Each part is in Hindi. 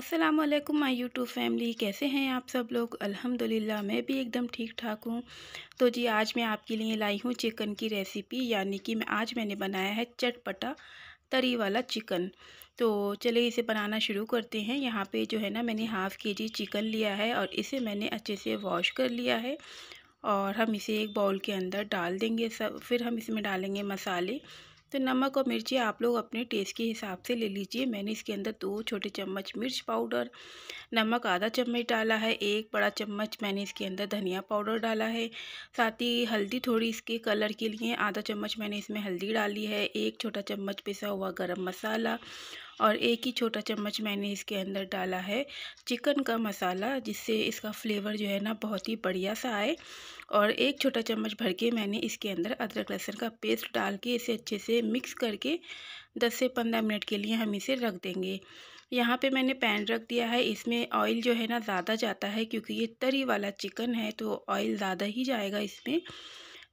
अस्सलाम वालेकुम माय यूट्यूब फैमिली कैसे हैं आप सब लोग अल्हम्दुलिल्लाह मैं भी एकदम ठीक ठाक हूँ तो जी आज मैं आपके लिए लाई हूँ चिकन की रेसिपी यानी कि मैं आज मैंने बनाया है चटपटा तरी वाला चिकन तो चलिए इसे बनाना शुरू करते हैं यहाँ पे जो है ना मैंने हाफ़ के जी चिकन लिया है और इसे मैंने अच्छे से वॉश कर लिया है और हम इसे एक बाउल के अंदर डाल देंगे सब फिर हम इसमें डालेंगे मसाले तो नमक और मिर्ची आप लोग अपने टेस्ट के हिसाब से ले लीजिए मैंने इसके अंदर दो छोटे चम्मच मिर्च पाउडर नमक आधा चम्मच डाला है एक बड़ा चम्मच मैंने इसके अंदर धनिया पाउडर डाला है साथ ही हल्दी थोड़ी इसके कलर के लिए आधा चम्मच मैंने इसमें हल्दी डाली है एक छोटा चम्मच पिसा हुआ गर्म मसाला और एक ही छोटा चम्मच मैंने इसके अंदर डाला है चिकन का मसाला जिससे इसका फ्लेवर जो है ना बहुत ही बढ़िया सा आए और एक छोटा चम्मच भर के मैंने इसके अंदर अदरक लहसुन का पेस्ट डाल के इसे अच्छे से मिक्स करके 10 से 15 मिनट के लिए हम इसे रख देंगे यहाँ पे मैंने पैन रख दिया है इसमें ऑयल जो है ना ज़्यादा जाता है क्योंकि ये तरी वाला चिकन है तो ऑयल ज़्यादा ही जाएगा इसमें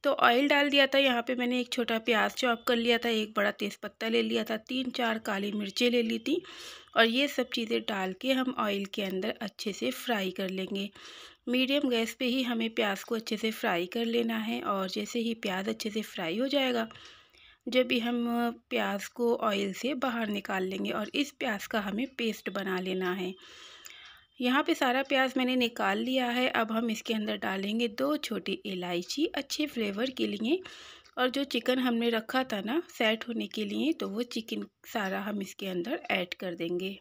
तो ऑयल डाल दिया था यहाँ पे मैंने एक छोटा प्याज चॉप कर लिया था एक बड़ा तेज़पत्ता ले लिया था तीन चार काली मिर्चें ले ली थी और ये सब चीज़ें डाल के हम ऑयल के अंदर अच्छे से फ्राई कर लेंगे मीडियम गैस पे ही हमें प्याज को अच्छे से फ्राई कर लेना है और जैसे ही प्याज अच्छे से फ्राई हो जाएगा जब भी हम प्याज को ऑयल से बाहर निकाल लेंगे और इस प्याज का हमें पेस्ट बना लेना है यहाँ पे सारा प्याज मैंने निकाल लिया है अब हम इसके अंदर डालेंगे दो छोटी इलायची अच्छे फ्लेवर के लिए और जो चिकन हमने रखा था ना सेट होने के लिए तो वो चिकन सारा हम इसके अंदर ऐड कर देंगे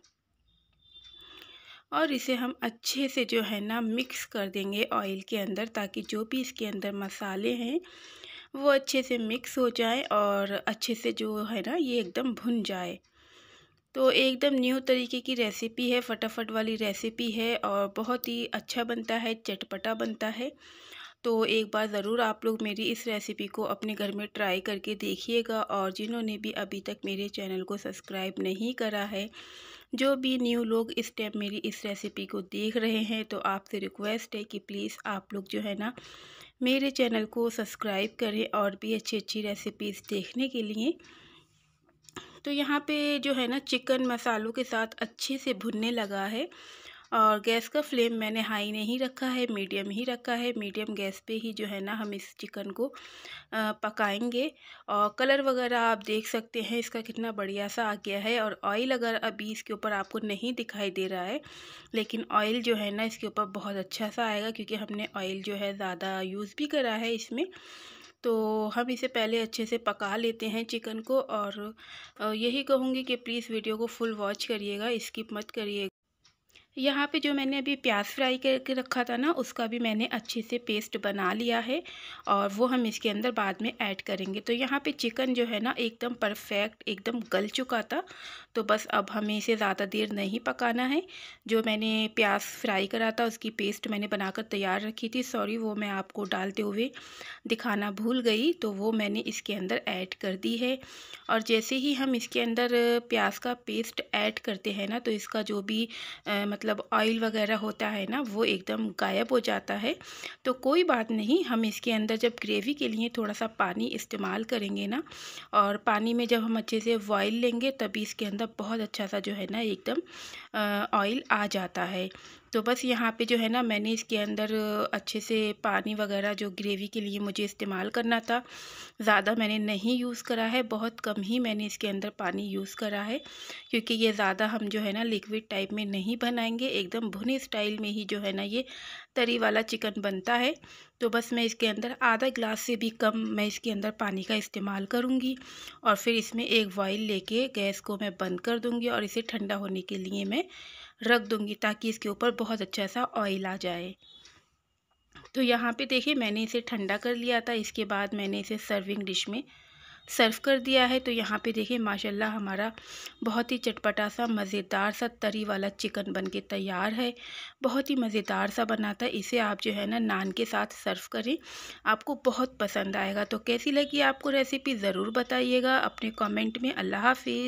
और इसे हम अच्छे से जो है ना मिक्स कर देंगे ऑयल के अंदर ताकि जो भी इसके अंदर मसाले हैं वो अच्छे से मिक्स हो जाए और अच्छे से जो है ना ये एकदम भुन जाए तो एकदम न्यू तरीके की रेसिपी है फटाफट वाली रेसिपी है और बहुत ही अच्छा बनता है चटपटा बनता है तो एक बार ज़रूर आप लोग मेरी इस रेसिपी को अपने घर में ट्राई करके देखिएगा और जिन्होंने भी अभी तक मेरे चैनल को सब्सक्राइब नहीं करा है जो भी न्यू लोग इस टाइम मेरी इस रेसिपी को देख रहे हैं तो आपसे रिक्वेस्ट है कि प्लीज़ आप लोग जो है ना मेरे चैनल को सब्सक्राइब करें और भी अच्छी अच्छी रेसिपीज़ देखने के लिए तो यहाँ पे जो है ना चिकन मसालों के साथ अच्छे से भुनने लगा है और गैस का फ्लेम मैंने हाई नहीं रखा है मीडियम ही रखा है मीडियम गैस पे ही जो है ना हम इस चिकन को पकाएंगे और कलर वगैरह आप देख सकते हैं इसका कितना बढ़िया सा आ गया है और ऑयल अगर अभी इसके ऊपर आपको नहीं दिखाई दे रहा है लेकिन ऑयल जो है ना इसके ऊपर बहुत अच्छा सा आएगा क्योंकि हमने ऑयल जो है ज़्यादा यूज़ भी करा है इसमें तो हम इसे पहले अच्छे से पका लेते हैं चिकन को और यही कहूँगी कि प्लीज़ वीडियो को फुल वॉच करिएगा स्किप मत करिएगा यहाँ पे जो मैंने अभी प्याज फ्राई करके रखा था ना उसका भी मैंने अच्छे से पेस्ट बना लिया है और वो हम इसके अंदर बाद में ऐड करेंगे तो यहाँ पे चिकन जो है ना एकदम परफेक्ट एकदम गल चुका था तो बस अब हमें इसे ज़्यादा देर नहीं पकाना है जो मैंने प्याज फ्राई करा था उसकी पेस्ट मैंने बनाकर तैयार रखी थी सॉरी वो मैं आपको डालते हुए दिखाना भूल गई तो वो मैंने इसके अंदर ऐड कर दी है और जैसे ही हम इसके अंदर प्याज का पेस्ट ऐड करते हैं ना तो इसका जो भी मतलब मतलब ऑयल वगैरह होता है ना वो एकदम गायब हो जाता है तो कोई बात नहीं हम इसके अंदर जब ग्रेवी के लिए थोड़ा सा पानी इस्तेमाल करेंगे ना और पानी में जब हम अच्छे से बॉयल लेंगे तभी इसके अंदर बहुत अच्छा सा जो है ना एकदम ऑयल आ जाता है तो बस यहाँ पे जो है ना मैंने इसके अंदर अच्छे से पानी वगैरह जो ग्रेवी के लिए मुझे इस्तेमाल करना था ज़्यादा मैंने नहीं यूज़ करा है बहुत कम ही मैंने इसके अंदर पानी यूज़ करा है क्योंकि ये ज़्यादा हम जो है ना लिक्विड टाइप में नहीं बनाएंगे एकदम भुने स्टाइल में ही जो है ना ये तरी वाला चिकन बनता है तो बस मैं इसके अंदर आधा ग्लास से भी कम मैं इसके अंदर पानी का इस्तेमाल करूँगी और फिर इसमें एक वॉइल ले गैस को मैं बंद कर दूँगी और इसे ठंडा होने के लिए मैं रख दूंगी ताकि इसके ऊपर बहुत अच्छा सा ऑयल आ जाए तो यहाँ पे देखिए मैंने इसे ठंडा कर लिया था इसके बाद मैंने इसे सर्विंग डिश में सर्व कर दिया है तो यहाँ पे देखिए माशाल्लाह हमारा बहुत ही चटपटा सा मज़ेदार सा तरी वाला चिकन बन के तैयार है बहुत ही मज़ेदार सा बना था इसे आप जो है ना नान के साथ सर्व करें आपको बहुत पसंद आएगा तो कैसी लगी आपको रेसिपी ज़रूर बताइएगा अपने कमेंट में अल्लाह हाफिज़